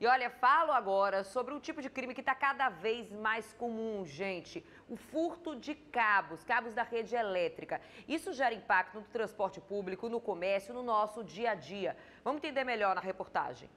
E olha, falo agora sobre um tipo de crime que está cada vez mais comum, gente. O furto de cabos, cabos da rede elétrica. Isso gera impacto no transporte público, no comércio, no nosso dia a dia. Vamos entender melhor na reportagem.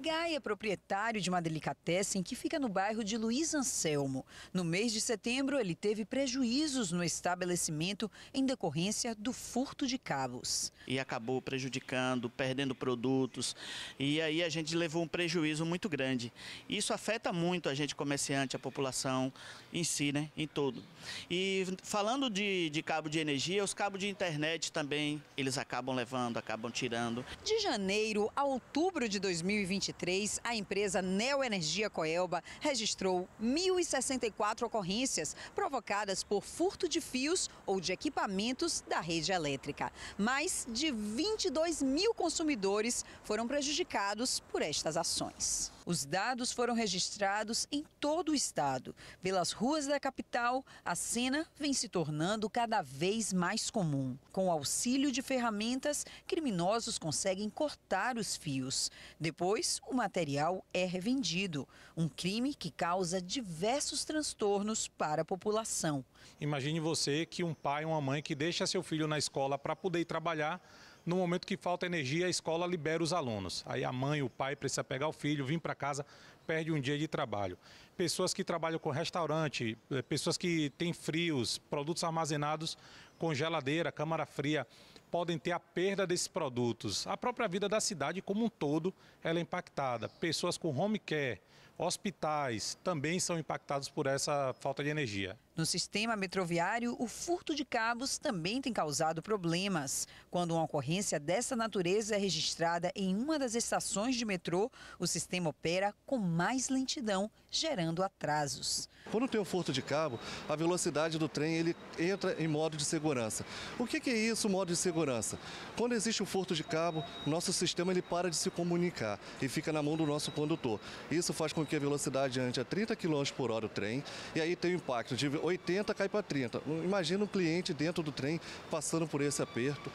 Gaia é proprietário de uma delicatessen que fica no bairro de Luiz Anselmo. No mês de setembro, ele teve prejuízos no estabelecimento em decorrência do furto de cabos. E acabou prejudicando, perdendo produtos. E aí a gente levou um prejuízo muito grande. Isso afeta muito a gente comerciante, a população em si, né? Em todo. E falando de, de cabo de energia, os cabos de internet também, eles acabam levando, acabam tirando. De janeiro a outubro de 2021, 2023, a empresa Neoenergia Coelba registrou 1.064 ocorrências provocadas por furto de fios ou de equipamentos da rede elétrica. Mais de 22 mil consumidores foram prejudicados por estas ações. Os dados foram registrados em todo o estado. Pelas ruas da capital, a cena vem se tornando cada vez mais comum. Com o auxílio de ferramentas, criminosos conseguem cortar os fios. Depois, o material é revendido. Um crime que causa diversos transtornos para a população. Imagine você que um pai, ou uma mãe que deixa seu filho na escola para poder ir trabalhar no momento que falta energia, a escola libera os alunos. Aí a mãe, o pai precisa pegar o filho, vir para casa, perde um dia de trabalho. Pessoas que trabalham com restaurante, eh, pessoas que têm frios, produtos armazenados com geladeira, câmara fria, podem ter a perda desses produtos. A própria vida da cidade como um todo, ela é impactada. Pessoas com home care, Hospitais também são impactados por essa falta de energia. No sistema metroviário, o furto de cabos também tem causado problemas. Quando uma ocorrência dessa natureza é registrada em uma das estações de metrô, o sistema opera com mais lentidão, gerando atrasos. Quando tem o furto de cabo, a velocidade do trem ele entra em modo de segurança. O que é isso, modo de segurança? Quando existe o furto de cabo, nosso sistema ele para de se comunicar e fica na mão do nosso condutor. Isso faz com que a velocidade antes é 30 km por hora o trem, e aí tem o um impacto de 80 cai para 30. Imagina um cliente dentro do trem passando por esse aperto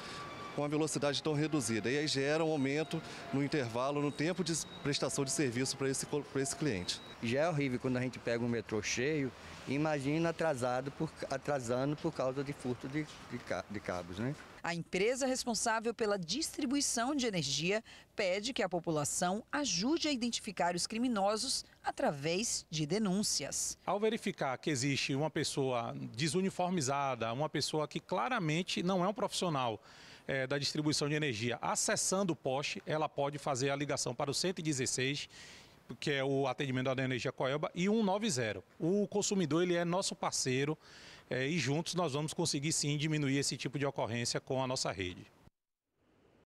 com a velocidade tão reduzida. E aí gera um aumento no intervalo, no tempo de prestação de serviço para esse, esse cliente. Já é horrível quando a gente pega um metrô cheio, imagina atrasado por, atrasando por causa de furto de, de, de cabos. Né? A empresa responsável pela distribuição de energia pede que a população ajude a identificar os criminosos através de denúncias. Ao verificar que existe uma pessoa desuniformizada, uma pessoa que claramente não é um profissional é, da distribuição de energia. Acessando o poste, ela pode fazer a ligação para o 116 que é o atendimento da Energia Coelba, e 190. O consumidor ele é nosso parceiro é, e juntos nós vamos conseguir sim diminuir esse tipo de ocorrência com a nossa rede.